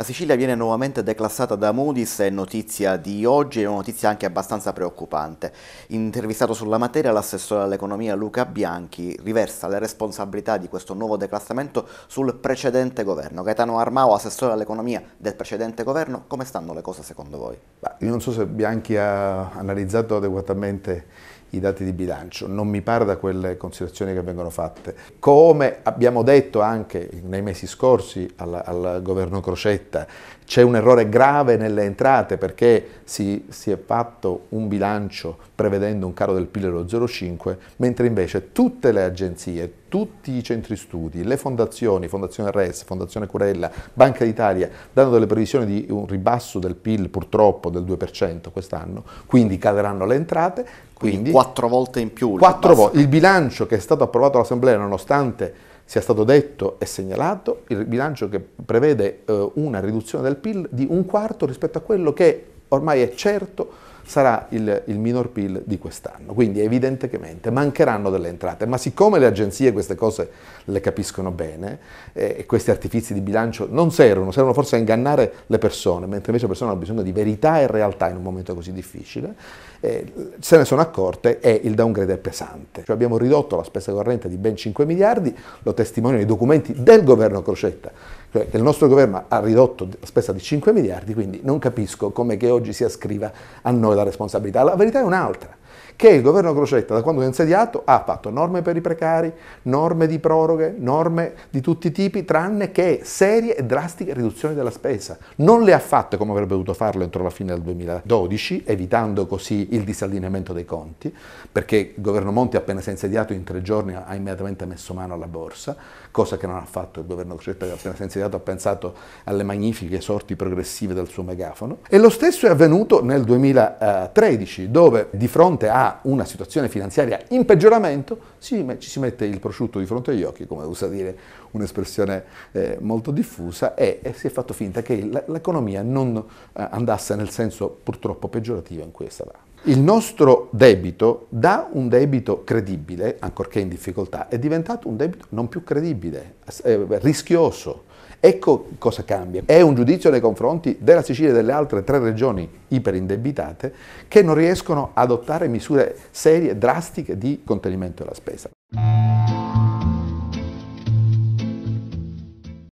La Sicilia viene nuovamente declassata da Moody's, è notizia di oggi e una notizia anche abbastanza preoccupante. Intervistato sulla materia l'assessore all'economia Luca Bianchi riversa le responsabilità di questo nuovo declassamento sul precedente governo. Gaetano Armao, assessore all'economia del precedente governo, come stanno le cose secondo voi? Beh, io non so se Bianchi ha analizzato adeguatamente i dati di bilancio, non mi pare da quelle considerazioni che vengono fatte. Come abbiamo detto anche nei mesi scorsi al, al governo Crocetta, c'è un errore grave nelle entrate perché si, si, è fatto un bilancio prevedendo un caro del PIL dello 0,5, mentre invece tutte le agenzie, tutti i centri studi, le fondazioni, Fondazione RES, Fondazione Curella, Banca d'Italia, danno delle previsioni di un ribasso del PIL purtroppo del 2% quest'anno, quindi caleranno le entrate. Quindi, quattro volte in più. Quattro volte. il bilancio che è stato approvato dall'Assemblea, nonostante sia stato detto e segnalato, il bilancio che prevede eh, una riduzione del PIL di un quarto rispetto a quello che ormai è certo sarà il, il minor PIL di quest'anno. Quindi evidentemente mancheranno delle entrate, ma siccome le agenzie queste cose le capiscono bene eh, e questi artifici di bilancio non servono, servono forse a ingannare le persone, mentre invece le persone hanno bisogno di verità e realtà in un momento così difficile, eh, se ne sono accorte e il downgrade è pesante. Cioè abbiamo ridotto la spesa corrente di ben 5 miliardi, lo testimoniano i documenti del governo Crocetta, cioè che il nostro governo ha ridotto la spesa di 5 miliardi, quindi non capisco come che oggi si ascriva a noi noi la responsabilità, la verità è un'altra che il governo Crocetta, da quando è insediato, ha fatto norme per i precari, norme di proroghe, norme di tutti i tipi, tranne che serie e drastiche riduzioni della spesa. Non le ha fatte come avrebbe dovuto farlo entro la fine del 2012, evitando così il disallineamento dei conti, perché il governo Monti appena si è insediato in tre giorni ha immediatamente messo mano alla borsa, cosa che non ha fatto il governo Crocetta che appena si è insediato ha pensato alle magnifiche sorti progressive del suo megafono. E lo stesso è avvenuto nel 2013, dove di fronte fronte a una situazione finanziaria in peggioramento ci, si mette il prosciutto di fronte agli occhi, come usa dire un'espressione eh, molto diffusa, e, e, si è fatto finta che l'economia non eh, andasse nel senso purtroppo peggiorativo in cui è stata. Il nostro debito, da un debito credibile, ancorché in difficoltà, è diventato un debito non più credibile, eh, rischioso. Ecco cosa cambia. È un giudizio nei confronti della Sicilia e delle altre tre regioni iperindebitate che non riescono ad adottare misure serie, drastiche di contenimento della spesa.